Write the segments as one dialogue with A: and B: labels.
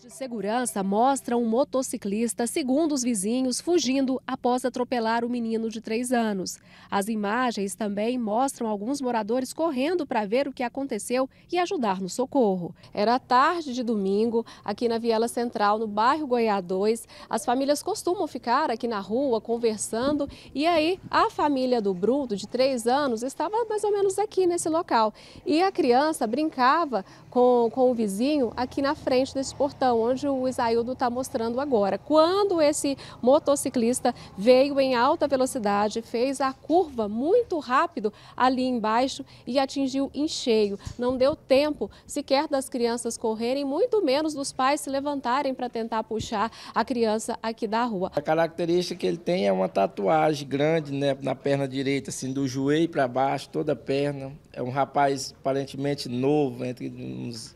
A: de segurança mostram um motociclista, segundo os vizinhos, fugindo após atropelar o menino de 3 anos. As imagens também mostram alguns moradores correndo para ver o que aconteceu e ajudar no socorro. Era tarde de domingo, aqui na Viela Central, no bairro Goiá 2. As famílias costumam ficar aqui na rua conversando e aí a família do Bruno, de 3 anos, estava mais ou menos aqui nesse local. E a criança brincava com, com o vizinho aqui na frente desse portão onde o Isaildo está mostrando agora. Quando esse motociclista veio em alta velocidade, fez a curva muito rápido ali embaixo e atingiu em cheio. Não deu tempo sequer das crianças correrem, muito menos dos pais se levantarem para tentar puxar a criança aqui da rua.
B: A característica que ele tem é uma tatuagem grande né, na perna direita, assim, do joelho para baixo, toda a perna. É um rapaz aparentemente novo, entre uns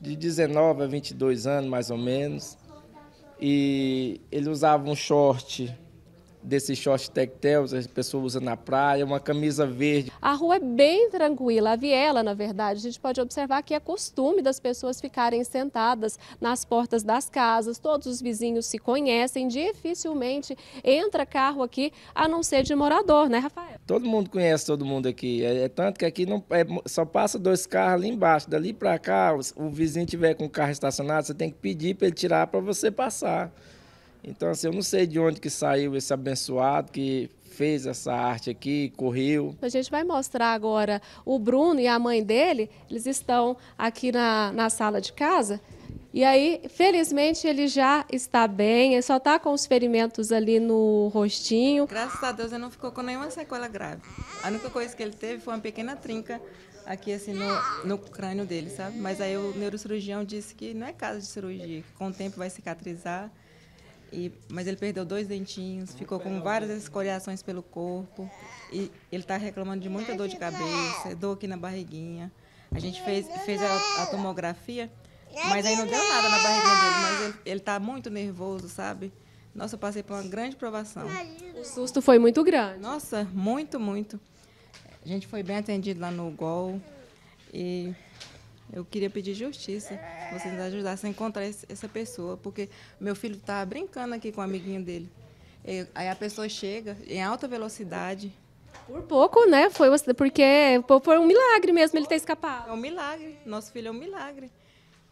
B: de 19 a 22 anos, mais ou menos. E ele usava um short desses short tectels, as pessoas usam na praia, uma camisa verde.
A: A rua é bem tranquila, a viela, na verdade, a gente pode observar que é costume das pessoas ficarem sentadas nas portas das casas, todos os vizinhos se conhecem, dificilmente entra carro aqui, a não ser de morador, né, Rafael?
B: Todo mundo conhece todo mundo aqui, é, é tanto que aqui não, é, só passa dois carros ali embaixo, dali para cá, o, o vizinho tiver com o carro estacionado, você tem que pedir para ele tirar para você passar. Então, assim, eu não sei de onde que saiu esse abençoado que fez essa arte aqui, correu.
A: A gente vai mostrar agora o Bruno e a mãe dele, eles estão aqui na, na sala de casa. E aí, felizmente, ele já está bem, ele só está com os ferimentos ali no rostinho.
C: Graças a Deus, ele não ficou com nenhuma sequela grave. A única coisa que ele teve foi uma pequena trinca aqui, assim, no, no crânio dele, sabe? Mas aí o neurocirurgião disse que não é caso de cirurgia, com o tempo vai cicatrizar. E, mas ele perdeu dois dentinhos, ficou com várias escoriações pelo corpo. E ele está reclamando de muita dor de cabeça, dor aqui na barriguinha. A gente fez, fez a, a tomografia, mas aí não deu nada na barriguinha dele. Mas ele, está muito nervoso, sabe? Nossa, eu passei por uma grande provação.
A: O susto foi muito grande.
C: Nossa, muito, muito. A gente foi bem atendido lá no GOL. E eu queria pedir justiça, que vocês ajudassem a encontrar essa pessoa, porque meu filho estava tá brincando aqui com o um amiguinho dele. E, aí a pessoa chega em alta velocidade.
A: Por pouco, né? Foi porque foi um milagre mesmo ele ter escapado.
C: É um milagre. Nosso filho é um milagre.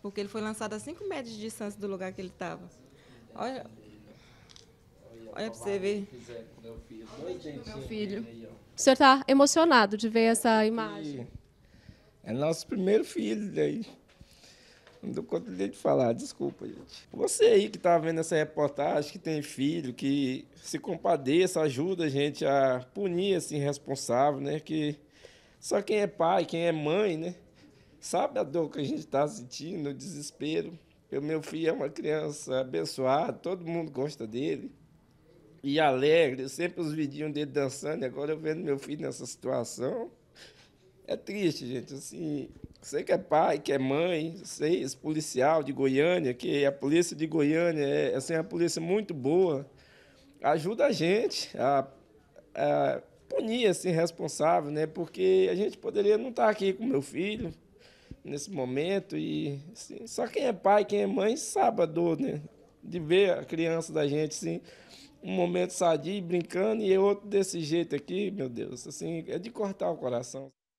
C: Porque ele foi lançado a 5 metros de distância
A: do lugar que ele estava. Olha.
C: Olha para você ver.
B: Meu filho.
A: O senhor está emocionado de ver essa imagem.
B: É nosso primeiro filho, daí. Não dou conta de falar, desculpa, gente. Você aí que está vendo essa reportagem, que tem filho, que se compadeça, ajuda a gente a punir esse irresponsável, né? Que só quem é pai, quem é mãe, né? Sabe a dor que a gente está sentindo, o desespero. O meu filho é uma criança abençoada, todo mundo gosta dele. E alegre, sempre os vidinhos dele dançando, e agora eu vendo meu filho nessa situação. É triste, gente. Assim, você que é pai, que é mãe, sei, esse policial de Goiânia, que a polícia de Goiânia é assim, uma polícia muito boa, ajuda a gente a, a punir assim, responsável, né? Porque a gente poderia não estar tá aqui com meu filho nesse momento. E assim, só quem é pai, quem é mãe, sabe a dor, né? De ver a criança da gente, assim, um momento sadio, brincando, e outro desse jeito aqui, meu Deus, assim, é de cortar o coração.